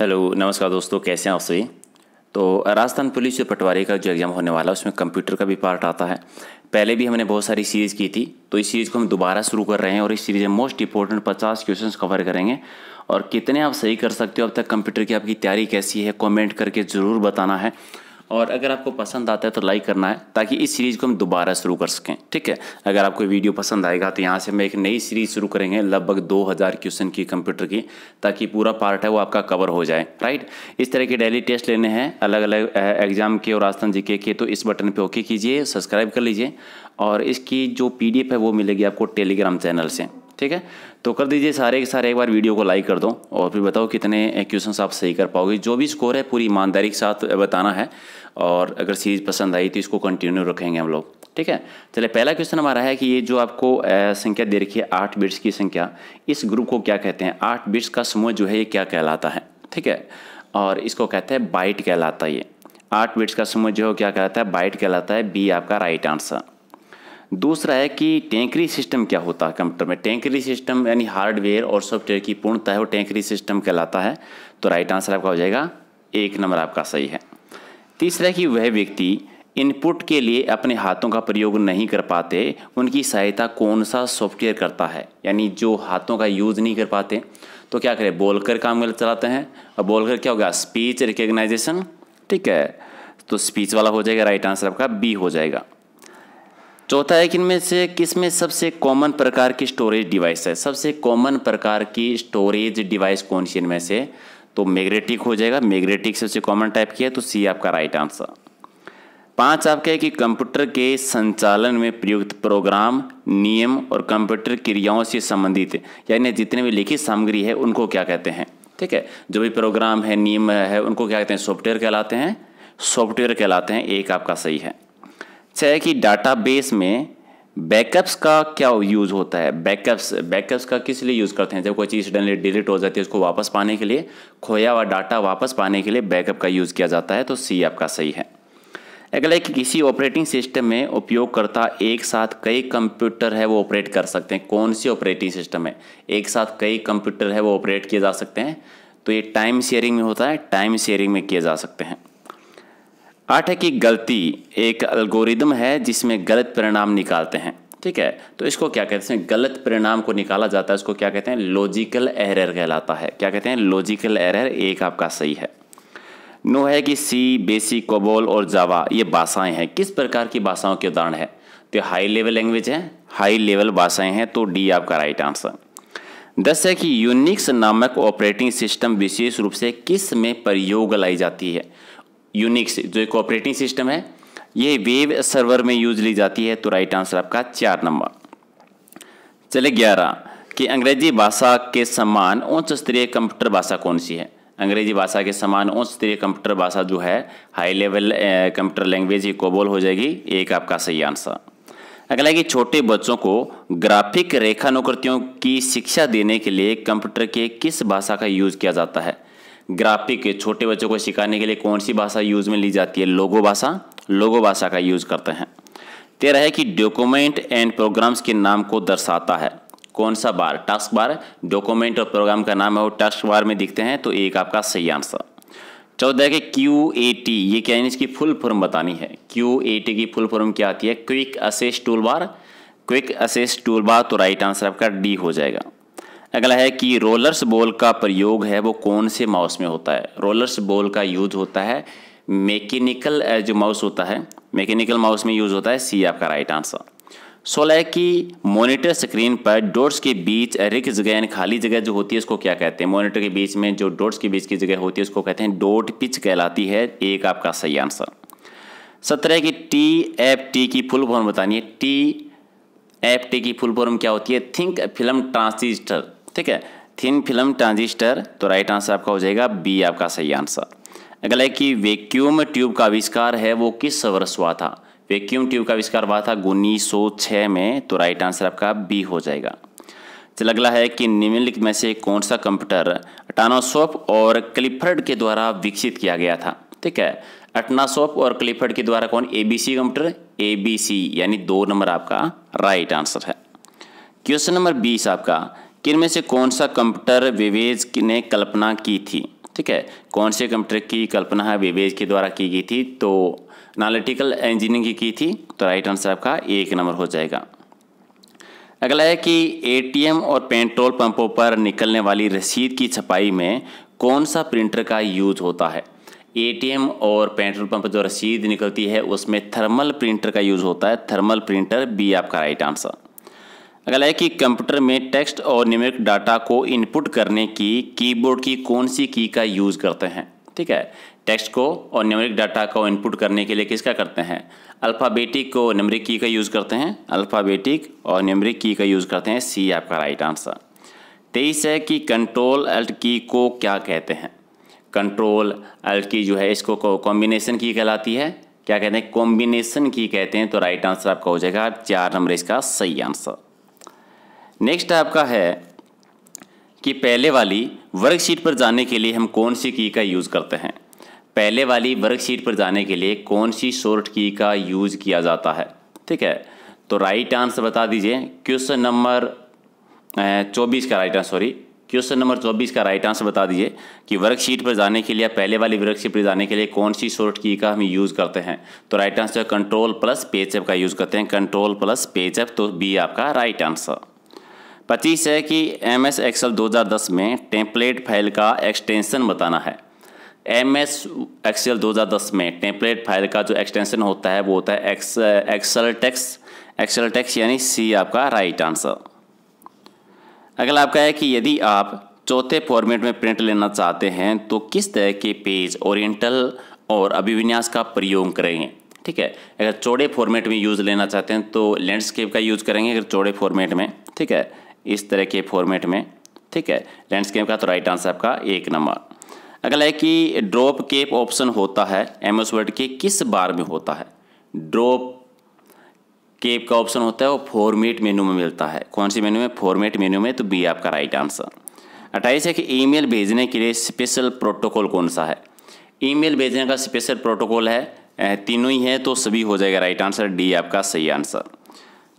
hello नमस्कार दोस्तों कैसे हैं आप सभी तो राजस्थान पुलिस जो पटवारी का जो एग्ज़ाम होने वाला है उसमें कंप्यूटर का भी पार्ट आता है पहले भी हमने बहुत सारी सीरीज़ की थी तो इस सीरीज़ को हम दोबारा शुरू कर रहे हैं और इस सीरीज़ में मोस्ट इंपॉर्टेंट पचास क्वेश्चन कवर करेंगे और कितने आप सही कर सकते हो अब तक कंप्यूटर की आपकी तैयारी कैसी है कॉमेंट करके ज़रूर बताना है और अगर आपको पसंद आता है तो लाइक करना है ताकि इस सीरीज़ को हम दोबारा शुरू कर सकें ठीक है अगर आपको वीडियो पसंद आएगा तो यहाँ से हम एक नई सीरीज़ शुरू करेंगे लगभग दो हज़ार क्वेश्चन की कंप्यूटर की ताकि पूरा पार्ट है वो आपका कवर हो जाए राइट इस तरह के डेली टेस्ट लेने हैं अलग अलग एग्जाम के और आस्थान जी के तो इस बटन पर ओके कीजिए सब्सक्राइब कर लीजिए और इसकी जो पी है वो मिलेगी आपको टेलीग्राम चैनल से ठीक है तो कर दीजिए सारे के सारे एक बार वीडियो को लाइक कर दो और फिर बताओ कितने क्वेश्चन आप सही कर पाओगे जो भी स्कोर है पूरी ईमानदारी के साथ बताना है और अगर सीरीज पसंद आई तो इसको कंटिन्यू रखेंगे हम लोग ठीक है चले पहला क्वेश्चन हमारा है कि ये जो आपको संख्या दे रखी है आठ बिट्स की संख्या इस ग्रुप को क्या कहते हैं आठ बिट्स का समूह जो है ये क्या कहलाता है ठीक है और इसको कहते हैं बाइट कहलाता है ये आठ बिट्स का समूह जो है क्या कहलाता है बाइट कहलाता है बी आपका राइट आंसर दूसरा है कि टेंकरी सिस्टम क्या होता है कंप्यूटर में टेंकरी सिस्टम यानी हार्डवेयर और सॉफ्टवेयर की पूर्णता है वो टेंकरी सिस्टम कहलाता है तो राइट आंसर आपका हो जाएगा एक नंबर आपका सही है तीसरा कि वह व्यक्ति इनपुट के लिए अपने हाथों का प्रयोग नहीं कर पाते उनकी सहायता कौन सा सॉफ्टवेयर करता है यानी जो हाथों का यूज़ नहीं कर पाते तो क्या करें बोलकर काम चलाते हैं और बोलकर क्या हो गया स्पीच रिकग्नाइजेशन ठीक है तो स्पीच वाला हो जाएगा राइट आंसर आपका बी हो जाएगा चौथा है कि इनमें से किस में सबसे कॉमन प्रकार की स्टोरेज डिवाइस है सबसे कॉमन प्रकार की स्टोरेज डिवाइस कौन सी इनमें से तो मैग्नेटिक हो जाएगा मैग्नेटिक सबसे कॉमन टाइप की है तो सी आपका राइट आंसर पांच आपका है कि कंप्यूटर के संचालन में प्रयुक्त प्रोग्राम नियम और कंप्यूटर क्रियाओं से संबंधित यानी जितने भी लिखित सामग्री है उनको क्या कहते हैं ठीक है जो भी प्रोग्राम है नियम है उनको क्या कहते हैं सॉफ्टवेयर कहलाते हैं सॉफ्टवेयर कहलाते हैं एक आपका सही है से है कि डाटाबेस में बैकअप्स का क्या यूज़ होता है बैकअप्स बैकअप्स का किस लिए यूज़ करते हैं जब कोई चीज़ सडनली डिलीट हो जाती है उसको वापस पाने के लिए खोया हुआ डाटा वापस पाने के लिए बैकअप का यूज़ किया जाता है तो सी आपका सही है अगला है कि किसी ऑपरेटिंग सिस्टम में उपयोगकर्ता एक साथ कई कंप्यूटर है वो ऑपरेट कर सकते हैं कौन सी ऑपरेटिंग सिस्टम है एक साथ कई कंप्यूटर है वो ऑपरेट किए जा सकते हैं तो ये टाइम शेयरिंग में होता है टाइम शेयरिंग में किए जा सकते हैं आठ है कि गलती एक अल्गोरिदम है जिसमें गलत परिणाम निकालते हैं ठीक है तो इसको क्या कहते हैं गलत परिणाम को निकाला जाता है इसको क्या कहते हैं लॉजिकल एरर कहलाता है क्या कहते हैं लॉजिकल एरर एक आपका सही है नो है कि सी बेसिक कोबोल और जावा ये भाषाएं हैं किस प्रकार की भाषाओं के उदाहरण है तो हाई लेवल लैंग्वेज है हाई लेवल भाषाएं हैं तो डी आपका राइट आंसर दस है कि यूनिक्स नामक ऑपरेटिंग सिस्टम विशेष रूप से किस में प्रयोग लाई जाती है यूनिक्स जो एक ऑपरेटिंग सिस्टम है ये वेब सर्वर में यूज ली जाती है तो राइट आंसर आपका चार नंबर चले ग्यारह कि अंग्रेजी भाषा के समान उच्च स्तरीय कंप्यूटर भाषा कौन सी है अंग्रेजी भाषा के समान उच्च स्तरीय कंप्यूटर भाषा जो है हाई लेवल कंप्यूटर लैंग्वेज ही कोबोल हो जाएगी एक आपका सही आंसर अगला कि छोटे बच्चों को ग्राफिक रेखानुकृतियों की शिक्षा देने के लिए कंप्यूटर के किस भाषा का यूज़ किया जाता है ग्राफिक छोटे बच्चों को सिखाने के लिए कौन सी भाषा यूज़ में ली जाती है लोगो भाषा लोगो भाषा का यूज़ करते हैं तेरह है कि डॉक्यूमेंट एंड प्रोग्राम्स के नाम को दर्शाता है कौन सा बार टास्क बार डॉक्यूमेंट और प्रोग्राम का नाम है वो टास्क बार में दिखते हैं तो एक आपका सही आंसर चौदह के क्यू ए टी ये क्या है इसकी फुल फॉर्म बतानी है क्यू ए टी की फुल फॉर्म क्या आती है quick access tool bar quick access tool bar तो राइट आंसर आपका डी हो जाएगा अगला है कि रोलर्स बॉल का प्रयोग है वो कौन से माउस में होता है रोलर्स बॉल का यूज होता है मैकेनिकल जो माउस होता है मैकेनिकल माउस में यूज होता है सी आपका राइट आंसर सोलह है कि मोनिटर स्क्रीन पर डोट्स के बीच रिक जगह खाली जगह जो होती है उसको क्या कहते हैं मोनिटर के बीच में जो डोट्स के बीच की जगह होती है उसको कहते हैं डोट पिच कहलाती है एक आपका सही आंसर सत्रह की टी एफ टी की फुल फॉर्म बतानी है टी एफ टी की फुल फॉर्म क्या होती है थिंक फिल्म ट्रांसिस्टर ठीक है थिन फिल्म ट्रांजिस्टर तो राइट आंसर आपका हो जाएगा बी आपका सही आंसर अगला है कि वैक्यूम ट्यूब का आविष्कार है वो किस वर्ष हुआ था वैक्यूम ट्यूब का आविष्कार हुआ था उन्नीस में तो राइट आंसर आपका बी हो जाएगा चल अगला है कि निम्नलिखित में से कौन सा कंप्यूटर अटानासोप और क्लिफर्ड के द्वारा विकसित किया गया था ठीक है अटनासोप और क्लिफर्ड के द्वारा कौन एबीसी कंप्यूटर एबीसी यानी दो नंबर आपका राइट आंसर है क्वेश्चन नंबर बीस आपका किन में से कौन सा कंप्यूटर विवेज ने कल्पना की थी ठीक है कौन से कंप्यूटर की कल्पना है विवेज के द्वारा की गई थी तो एनालिटिकल इंजीनियरिंग की की थी तो राइट आंसर आपका एक नंबर हो जाएगा अगला है कि एटीएम और पेट्रोल पंपों पर निकलने वाली रसीद की छपाई में कौन सा प्रिंटर का यूज होता है एटीएम और पेट्रोल पंप जो रसीद निकलती है उसमें थर्मल प्रिंटर का यूज़ होता है थर्मल प्रिंटर बी आपका राइट आंसर अगला है कि कंप्यूटर में टेक्स्ट और न्यूमेरिक डाटा को इनपुट करने की कीबोर्ड की कौन सी की का यूज़ करते हैं ठीक है टेक्स्ट को और न्यूमेरिक डाटा को इनपुट करने के लिए किसका करते हैं अल्फ़ाबेटिक को न्यूमेरिक की का यूज़ करते हैं अल्फ़ाबेटिक और न्यूमेरिक की का यूज़ करते हैं सी आपका राइट आंसर तेईस है कि कंट्रोल अल्ट की को क्या कहते हैं कंट्रोल अल्ट की जो है इसको कॉम्बिनेशन की कहलाती है क्या कहते हैं कॉम्बिनेशन की कहते हैं तो राइट आंसर आपका हो जाएगा चार नंबर इसका सही आंसर नेक्स्ट आपका है कि पहले वाली वर्कशीट पर जाने के लिए हम कौन सी की का यूज़ करते हैं पहले वाली वर्कशीट पर जाने के लिए कौन सी शॉर्ट की का यूज़ किया जाता है ठीक है तो राइट आंसर बता दीजिए क्वेश्चन नंबर चौबीस का right answer sorry question number चौबीस का राइट आंसर बता दीजिए कि वर्कशीट पर जाने के लिए पहले वाली वर्कशीट पर जाने के लिए कौन सी शॉर्ट की का हम यूज़ करते हैं तो right answer control plus page up का यूज़ करते हैं कंट्रोल प्लस पेचअप तो बी आपका राइट आंसर पच्चीस है कि एम एस एक्सल दो हज़ार दस में टेम्पलेट फाइल का एक्सटेंशन बताना है एम एस हजार दस में टेम्पलेट फाइल का जो एक्सटेंशन होता है वो होता है ex Excel text Excel text यानी सी आपका राइट आंसर अगला आपका है कि यदि आप चौथे फॉर्मेट में प्रिंट लेना चाहते हैं तो किस तरह के पेज ओरिएंटल और अभिविन्यास का प्रयोग करेंगे ठीक है अगर चौड़े फॉर्मेट में यूज़ लेना चाहते हैं तो लैंडस्केप का यूज़ करेंगे अगर चौड़े फॉर्मेट में ठीक है इस तरह के फॉर्मेट में ठीक है लैंडस्केप का तो राइट आंसर आपका एक नंबर अगला है कि ड्रॉप केप ऑप्शन होता है एम एस वर्ड के किस बार में होता है ड्रॉप केप का ऑप्शन होता है वो फॉर्मेट मेन्यू में मिलता है कौन सी मेन्यू में फॉर्मेट मेन्यू में तो बी आपका राइट आंसर अट्ठाईस है कि ईमेल भेजने के लिए स्पेशल प्रोटोकॉल कौन सा है ईमेल भेजने का स्पेशल प्रोटोकॉल है तीनों ही है तो सभी हो जाएगा राइट आंसर डी आपका सही आंसर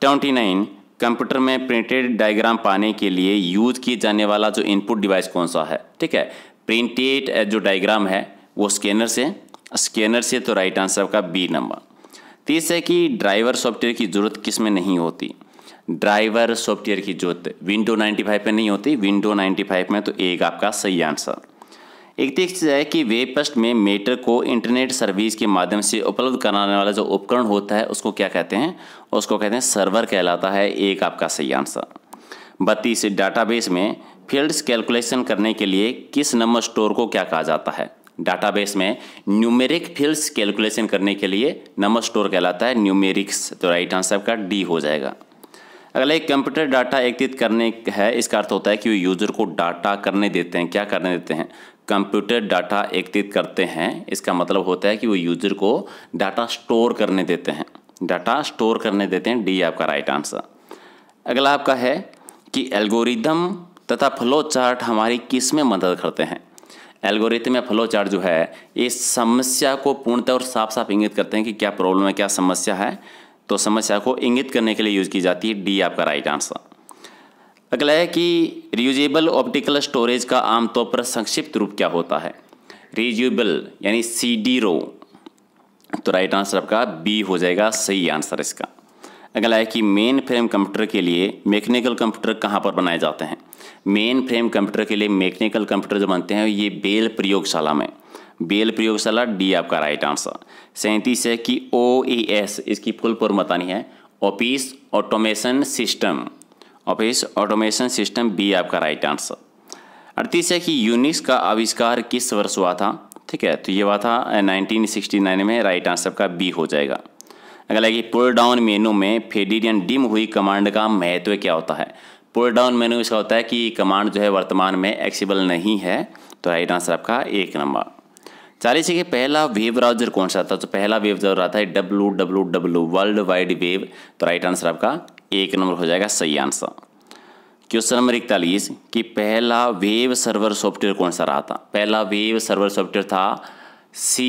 ट्वेंटी नाइन कंप्यूटर में प्रिंटेड डायग्राम पाने के लिए यूज किए जाने वाला जो इनपुट डिवाइस कौन सा है ठीक है प्रिंटेड जो डायग्राम है वो स्कैनर से स्कैनर से तो राइट आंसर आपका बी नंबर तीस है कि ड्राइवर सॉफ्टवेयर की ज़रूरत किस में नहीं होती ड्राइवर सॉफ्टवेयर की ज़रूरत विंडो 95 पे नहीं होती विंडो 95 में तो एक आपका सही आंसर इकतीस तो है कि वेब में मीटर को इंटरनेट सर्विस के माध्यम से उपलब्ध कराने वाला जो उपकरण होता है उसको क्या कहते हैं उसको कहते हैं सर्वर कहलाता है एक आपका सही आंसर बत्तीस डाटाबेस में फील्ड्स कैलकुलेशन करने के लिए किस नंबर स्टोर को क्या कहा जाता है डाटाबेस में न्यूमेरिक फील्ड्स कैलकुलेशन करने के लिए नंबर स्टोर कहलाता है न्यूमेरिक्स तो राइट आंसर आपका डी हो जाएगा अगला एक कंप्यूटर डाटा एकत्रित करने है इसका अर्थ होता है कि वो यूज़र को डाटा करने देते हैं क्या करने देते हैं कंप्यूटर डाटा एकत्रित करते हैं इसका मतलब होता है कि वो यूज़र को डाटा स्टोर करने देते हैं डाटा स्टोर करने देते हैं डी आपका राइट आंसर अगला आपका है कि एल्गोरिदम तथा फ्लो चार्ट हमारी किस में मदद करते हैं एल्गोरिथम या फ्लो चार्ट जो है इस समस्या को पूर्णतः और साफ साफ इंगित करते हैं कि क्या प्रॉब्लम है क्या समस्या है तो समस्या को इंगित करने के लिए यूज़ की जाती है डी आपका राइट आंसर अगला है कि रियूजेबल ऑप्टिकल स्टोरेज का आमतौर पर संक्षिप्त रूप क्या होता है रियूजेबल यानी सी डी रो तो राइट आंसर आपका बी हो जाएगा सही आंसर इसका अगला है कि मेन फ्रेम कंप्यूटर के लिए मैकेनिकल कंप्यूटर कहाँ पर बनाए जाते हैं मेन फ्रेम कंप्यूटर के लिए मैकेनिकल कंप्यूटर जो बनते हैं ये बेल प्रयोगशाला में बेल प्रयोगशाला डी आपका राइट आंसर सैंतीस है कि ओ ई एस इसकी फुल फॉर्म बतानी है office automation system office automation system B आपका राइट आंसर अड़तीस है कि यूनिक्स का आविष्कार किस वर्ष हुआ था ठीक है तो ये हुआ था 1969 में राइट आंसर का बी हो जाएगा अगला कि पुल डाउन मेनू में फेडिडियन डिम हुई कमांड का महत्व क्या होता है पुल डाउन मेनू इसका होता है कि कमांड जो है वर्तमान में एक्सीबल नहीं है तो राइट आंसर आपका एक नंबर चालीस है कि पहला वेब ब्राउजर कौन सा था तो पहला वेब ब्राउजर आता है W W W world wide web तो राइट आंसर आपका एक नंबर हो जाएगा सही आंसर क्वेश्चन नंबर इकतालीस कि पहला वेव सर्वर सॉफ्टवेयर कौन सा रहा था पहला वेव सर्वर सॉफ्टवेयर था C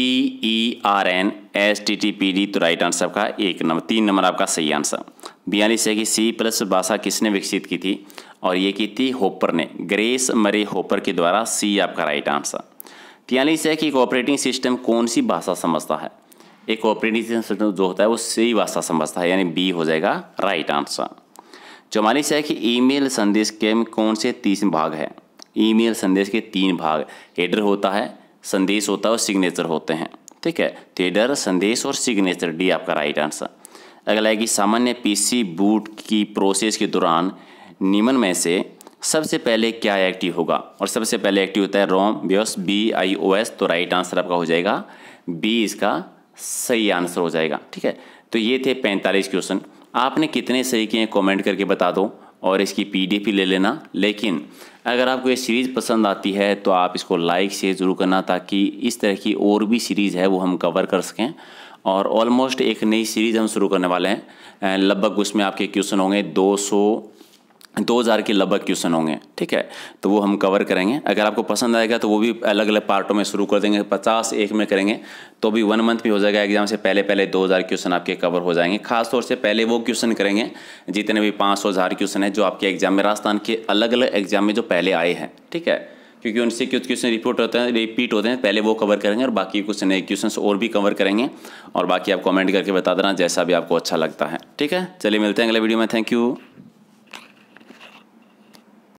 E R N S T T P D तो राइट आंसर आपका एक नंबर तीन नंबर आपका सही आंसर बयालीस है कि सी प्लस भाषा किसने विकसित की थी और ये की थी होपर ने ग्रेस मरे होपर के द्वारा सी आपका राइट आंसर तयालीस है कि एक ऑपरेटिंग सिस्टम कौन सी भाषा समझता है एक ऑपरेटिंग सिस्टम जो होता है वो सही वास्ता समझता है यानी बी हो जाएगा राइट आंसर चौवालीस है कि ईमेल संदेश के कौन से तीस भाग है ईमेल संदेश के तीन भाग हेडर होता है संदेश होता है और सिग्नेचर होते हैं ठीक है तो हेडर संदेश और सिग्नेचर डी आपका राइट आंसर अगला है कि सामान्य पीसी बूट की प्रोसेस के दौरान निम्न में से सबसे पहले क्या एक्टिव होगा और सबसे पहले एक्टिव होता है ROM B I O S तो राइट आंसर आपका हो जाएगा बी इसका सही आंसर हो जाएगा ठीक है तो ये थे पैंतालीस क्वेश्चन आपने कितने सही किए हैं कमेंट करके बता दो और इसकी पीडीएफ डी ले लेना लेकिन अगर आपको ये सीरीज़ पसंद आती है तो आप इसको लाइक शेयर ज़रूर करना ताकि इस तरह की और भी सीरीज़ है वो हम कवर कर सकें और ऑलमोस्ट एक नई सीरीज़ हम शुरू करने वाले हैं लगभग उसमें आपके क्वेश्चन होंगे 200 दो हज़ार के लगभग क्वेश्चन होंगे ठीक है तो वो हम कवर करेंगे अगर आपको पसंद आएगा तो वो भी अलग अलग पार्टों में शुरू कर देंगे पचास एक में करेंगे तो भी वन मंथ भी हो जाएगा एग्जाम से पहले पहले दो हज़ार क्वेश्चन आपके कवर हो जाएंगे खास तौर से पहले वो क्वेश्चन करेंगे जितने भी पाँच सौ हज़ार क्वेश्चन है जो आपके एग्जाम में राजस्थान के अलग अलग एग्जाम में जो पहले आए हैं ठीक है क्योंकि उनसे कुछ क्वेश्चन रिपोर्ट होते हैं रिपीट होते हैं पहले वो कवर करेंगे और बाकी कुछ नए क्वेश्चन और भी कवर करेंगे और बाकी आप कॉमेंट करके बता देना जैसा भी आपको अच्छा लगता है ठीक है चलिए मिलते हैं अगले वीडियो में थैंक यू